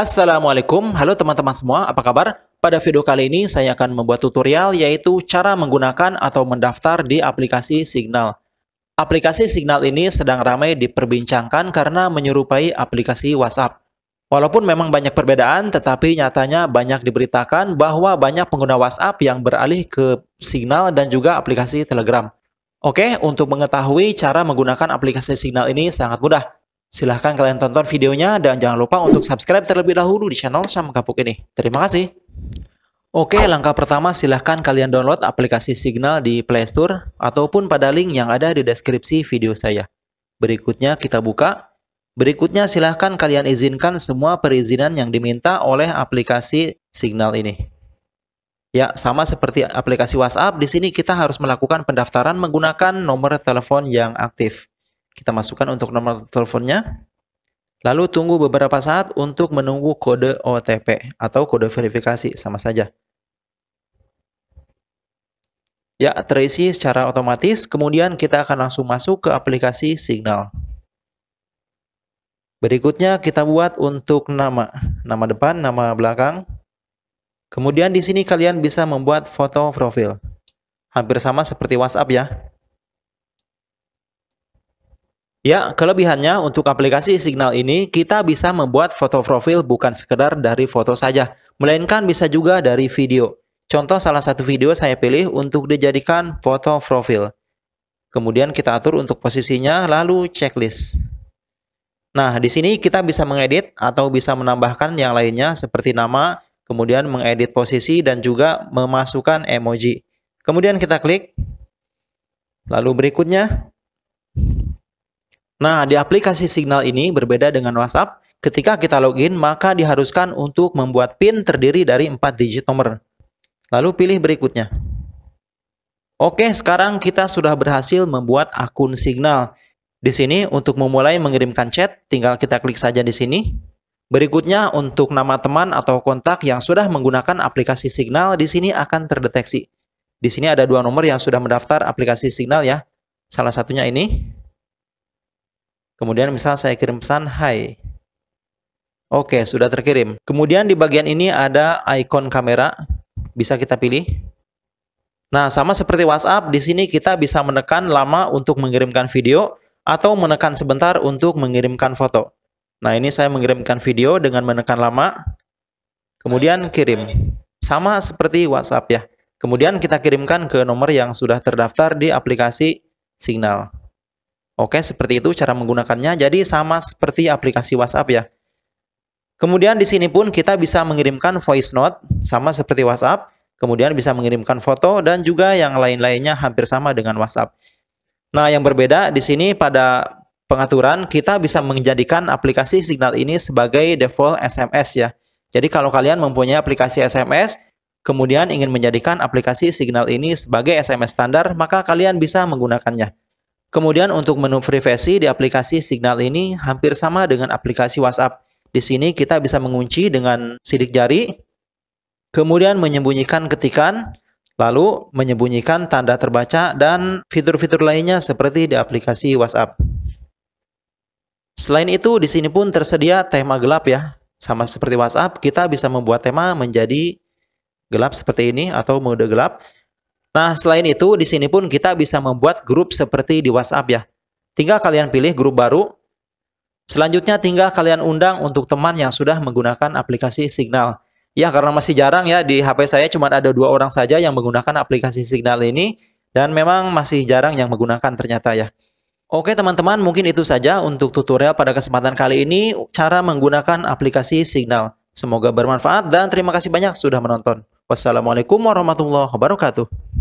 Assalamualaikum, halo teman-teman semua, apa kabar? Pada video kali ini saya akan membuat tutorial yaitu cara menggunakan atau mendaftar di aplikasi Signal. Aplikasi Signal ini sedang ramai diperbincangkan karena menyerupai aplikasi WhatsApp. Walaupun memang banyak perbedaan, tetapi nyatanya banyak diberitakan bahwa banyak pengguna WhatsApp yang beralih ke Signal dan juga aplikasi Telegram. Oke, untuk mengetahui cara menggunakan aplikasi Signal ini sangat mudah. Silahkan kalian tonton videonya dan jangan lupa untuk subscribe terlebih dahulu di channel Sam Kapuk ini. Terima kasih. Oke, langkah pertama silahkan kalian download aplikasi Signal di Play Store ataupun pada link yang ada di deskripsi video saya. Berikutnya kita buka. Berikutnya silahkan kalian izinkan semua perizinan yang diminta oleh aplikasi Signal ini. Ya, sama seperti aplikasi WhatsApp, di sini kita harus melakukan pendaftaran menggunakan nomor telepon yang aktif. Kita masukkan untuk nomor teleponnya. Lalu tunggu beberapa saat untuk menunggu kode OTP atau kode verifikasi, sama saja. Ya, terisi secara otomatis, kemudian kita akan langsung masuk ke aplikasi Signal. Berikutnya kita buat untuk nama, nama depan, nama belakang. Kemudian di sini kalian bisa membuat foto profil. Hampir sama seperti WhatsApp ya. Ya, kelebihannya untuk aplikasi Signal ini kita bisa membuat foto profil bukan sekedar dari foto saja, melainkan bisa juga dari video. Contoh salah satu video saya pilih untuk dijadikan foto profil. Kemudian kita atur untuk posisinya lalu checklist. Nah, di sini kita bisa mengedit atau bisa menambahkan yang lainnya seperti nama, kemudian mengedit posisi dan juga memasukkan emoji. Kemudian kita klik. Lalu berikutnya Nah, di aplikasi Signal ini berbeda dengan WhatsApp. Ketika kita login, maka diharuskan untuk membuat PIN terdiri dari 4 digit nomor. Lalu pilih berikutnya. Oke, sekarang kita sudah berhasil membuat akun Signal. Di sini untuk memulai mengirimkan chat, tinggal kita klik saja di sini. Berikutnya untuk nama teman atau kontak yang sudah menggunakan aplikasi Signal di sini akan terdeteksi. Di sini ada dua nomor yang sudah mendaftar aplikasi Signal ya. Salah satunya ini Kemudian misal saya kirim pesan hai. Oke, sudah terkirim. Kemudian di bagian ini ada icon kamera, bisa kita pilih. Nah, sama seperti WhatsApp, di sini kita bisa menekan lama untuk mengirimkan video atau menekan sebentar untuk mengirimkan foto. Nah, ini saya mengirimkan video dengan menekan lama, kemudian kirim. Sama seperti WhatsApp ya. Kemudian kita kirimkan ke nomor yang sudah terdaftar di aplikasi Signal. Oke, seperti itu cara menggunakannya. Jadi sama seperti aplikasi WhatsApp ya. Kemudian di sini pun kita bisa mengirimkan voice note sama seperti WhatsApp, kemudian bisa mengirimkan foto dan juga yang lain-lainnya hampir sama dengan WhatsApp. Nah, yang berbeda di sini pada pengaturan kita bisa menjadikan aplikasi Signal ini sebagai default SMS ya. Jadi kalau kalian mempunyai aplikasi SMS, kemudian ingin menjadikan aplikasi Signal ini sebagai SMS standar, maka kalian bisa menggunakannya. Kemudian untuk menu privasi di aplikasi Signal ini hampir sama dengan aplikasi WhatsApp. Di sini kita bisa mengunci dengan sidik jari, kemudian menyembunyikan ketikan, lalu menyembunyikan tanda terbaca dan fitur-fitur lainnya seperti di aplikasi WhatsApp. Selain itu, di sini pun tersedia tema gelap ya. Sama seperti WhatsApp, kita bisa membuat tema menjadi gelap seperti ini atau mode gelap. Nah, selain itu di sini pun kita bisa membuat grup seperti di WhatsApp ya. Tinggal kalian pilih grup baru. Selanjutnya tinggal kalian undang untuk teman yang sudah menggunakan aplikasi Signal. Ya, karena masih jarang ya di HP saya cuma ada dua orang saja yang menggunakan aplikasi Signal ini dan memang masih jarang yang menggunakan ternyata ya. Oke teman-teman, mungkin itu saja untuk tutorial pada kesempatan kali ini cara menggunakan aplikasi Signal. Semoga bermanfaat dan terima kasih banyak sudah menonton. Wassalamualaikum warahmatullahi wabarakatuh.